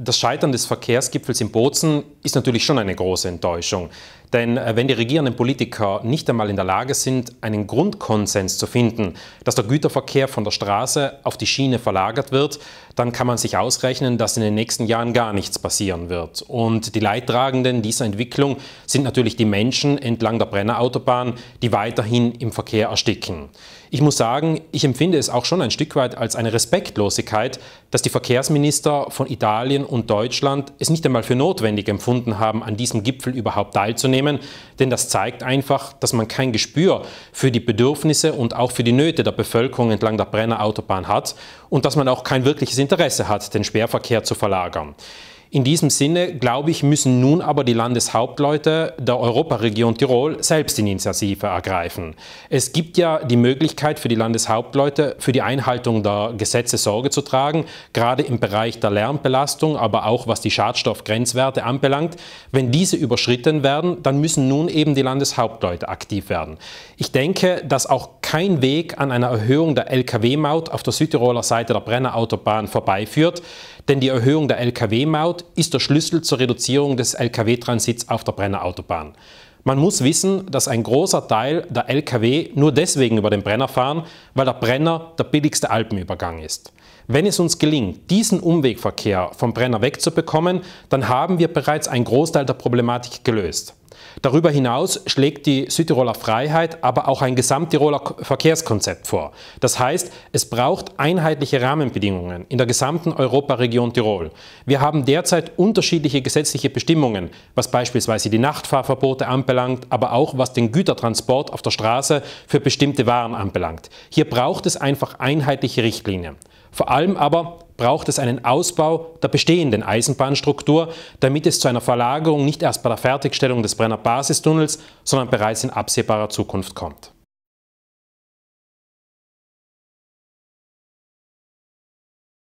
Das Scheitern des Verkehrsgipfels in Bozen ist natürlich schon eine große Enttäuschung. Denn äh, wenn die regierenden Politiker nicht einmal in der Lage sind, einen Grundkonsens zu finden, dass der Güterverkehr von der Straße auf die Schiene verlagert wird, dann kann man sich ausrechnen, dass in den nächsten Jahren gar nichts passieren wird. Und die Leidtragenden dieser Entwicklung sind natürlich die Menschen entlang der Brennerautobahn, die weiterhin im Verkehr ersticken. Ich muss sagen, ich empfinde es auch schon ein Stück weit als eine Respektlosigkeit, dass die Verkehrsminister von Italien und Deutschland es nicht einmal für notwendig empfunden haben, an diesem Gipfel überhaupt teilzunehmen, denn das zeigt einfach, dass man kein Gespür für die Bedürfnisse und auch für die Nöte der Bevölkerung entlang der Brenner Autobahn hat und dass man auch kein wirkliches Interesse hat, den Schwerverkehr zu verlagern. In diesem Sinne, glaube ich, müssen nun aber die Landeshauptleute der Europaregion Tirol selbst Initiative ergreifen. Es gibt ja die Möglichkeit für die Landeshauptleute, für die Einhaltung der Gesetze Sorge zu tragen, gerade im Bereich der Lärmbelastung, aber auch was die Schadstoffgrenzwerte anbelangt. Wenn diese überschritten werden, dann müssen nun eben die Landeshauptleute aktiv werden. Ich denke, dass auch kein Weg an einer Erhöhung der Lkw-Maut auf der Südtiroler Seite der Brennerautobahn vorbeiführt, denn die Erhöhung der Lkw-Maut ist der Schlüssel zur Reduzierung des Lkw-Transits auf der Brennerautobahn. Man muss wissen, dass ein großer Teil der Lkw nur deswegen über den Brenner fahren, weil der Brenner der billigste Alpenübergang ist. Wenn es uns gelingt, diesen Umwegverkehr vom Brenner wegzubekommen, dann haben wir bereits einen Großteil der Problematik gelöst. Darüber hinaus schlägt die Südtiroler Freiheit aber auch ein Gesamttiroler Verkehrskonzept vor. Das heißt, es braucht einheitliche Rahmenbedingungen in der gesamten Europaregion Tirol. Wir haben derzeit unterschiedliche gesetzliche Bestimmungen, was beispielsweise die Nachtfahrverbote anbelangt, aber auch was den Gütertransport auf der Straße für bestimmte Waren anbelangt. Hier braucht es einfach einheitliche Richtlinien. Vor allem aber braucht es einen Ausbau der bestehenden Eisenbahnstruktur, damit es zu einer Verlagerung nicht erst bei der Fertigstellung des Brenner Basistunnels, sondern bereits in absehbarer Zukunft kommt.